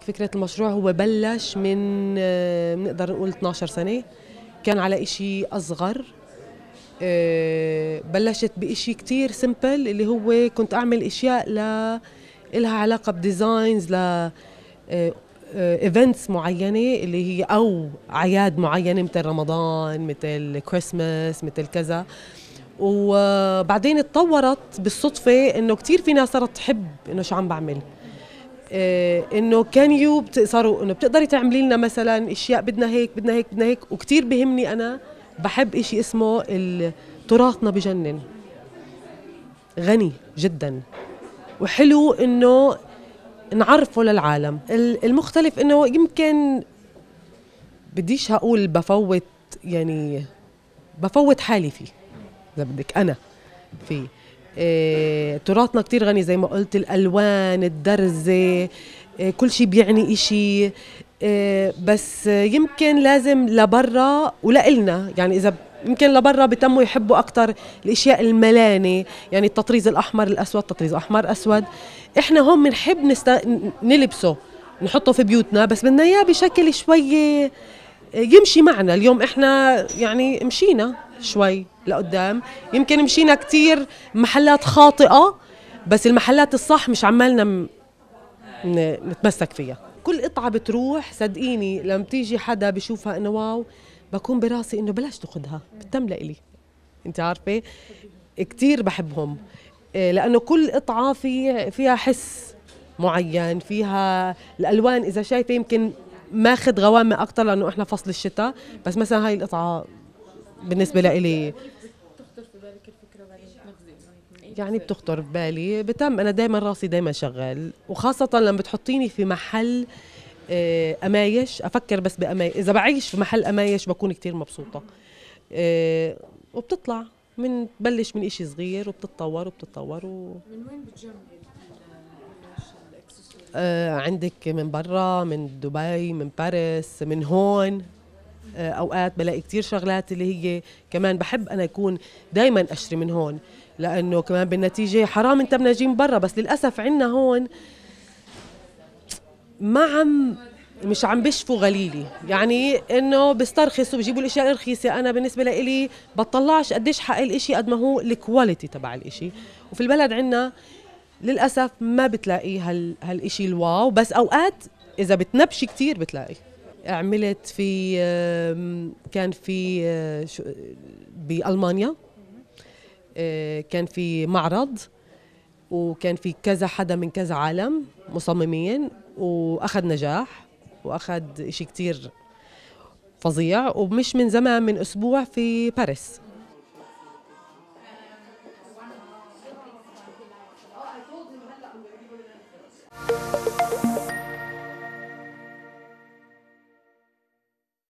فكرة المشروع هو بلش من بنقدر آه، نقول 12 سنة كان على إشي أصغر آه، بلشت بإشي كتير سمبل اللي هو كنت أعمل أشياء ل إلها علاقة بديزاينز ل ايفنتس آه، معينة اللي هي أو أعياد معينة مثل رمضان مثل كريسماس مثل كذا وبعدين اتطورت بالصدفة إنه كتير في ناس صارت تحب إنه شو عم بعمل آه، انه كان يو بتقدروا انه بتقدري تعملي لنا مثلا اشياء بدنا هيك بدنا هيك بدنا هيك وكثير بهمني انا بحب إشي اسمه تراثنا بجنن غني جدا وحلو انه نعرفه للعالم المختلف انه يمكن بديش هقول بفوت يعني بفوت حالي فيه اذا بدك انا فيه آه، تراثنا كتير غني زي ما قلت الالوان الدرزه آه، كل شيء بيعني إشي آه، بس يمكن لازم لبرا ولإلنا يعني إذا يمكن لبرا بتموا يحبوا أكتر الأشياء الملانة يعني التطريز الأحمر الأسود تطريز أحمر أسود إحنا هون بنحب نست... نلبسه نحطه في بيوتنا بس بدنا إياه بشكل شوي يمشي معنا اليوم إحنا يعني مشينا شوي لقدام يمكن مشينا كتير محلات خاطئة بس المحلات الصح مش عمالنا نتمسك فيها كل قطعة بتروح صدقيني لما تيجي حدا بشوفها انه واو بكون براسي انه بلاش تاخذها بتتم لإلي انت عارفة كتير بحبهم إيه، لانه كل قطعة في فيها حس معين فيها الالوان اذا شايفة يمكن ماخذ غوامة اكثر لانه احنا فصل الشتاء بس مثلا هاي القطعة بالنسبه لإلي يعني, يعني بتخطر في بالي بتم انا دائما راسي دائما شغال وخاصه لما بتحطيني في محل آه، امايش افكر بس بامايش اذا بعيش في محل امايش بكون كتير مبسوطه آه، وبتطلع من بلش من إشي صغير وبتتطور وبتتطور و... من وين بتجمعي آه، عندك من برا من دبي من باريس من هون آه، اوقات بلاقي كثير شغلات اللي هي كمان بحب انا اكون دائما اشتري من هون لانه كمان بالنتيجه حرام انت منجين برا بس للاسف عنا هون ما عم مش عم بشفوا غليلي يعني انه بيسترخصوا بجيبوا الاشياء الرخيصه انا بالنسبه لإلي بطلعش قديش حق الاشي قد ما هو الكواليتي تبع الاشي وفي البلد عندنا للاسف ما بتلاقي هال هالاشي الواو بس اوقات اذا بتنبشي كتير بتلاقي عملت في كان في آه، بالمانيا آه، كان في معرض وكان في كذا حدا من كذا عالم مصممين واخذ نجاح واخذ شيء كتير فظيع ومش من زمان من اسبوع في باريس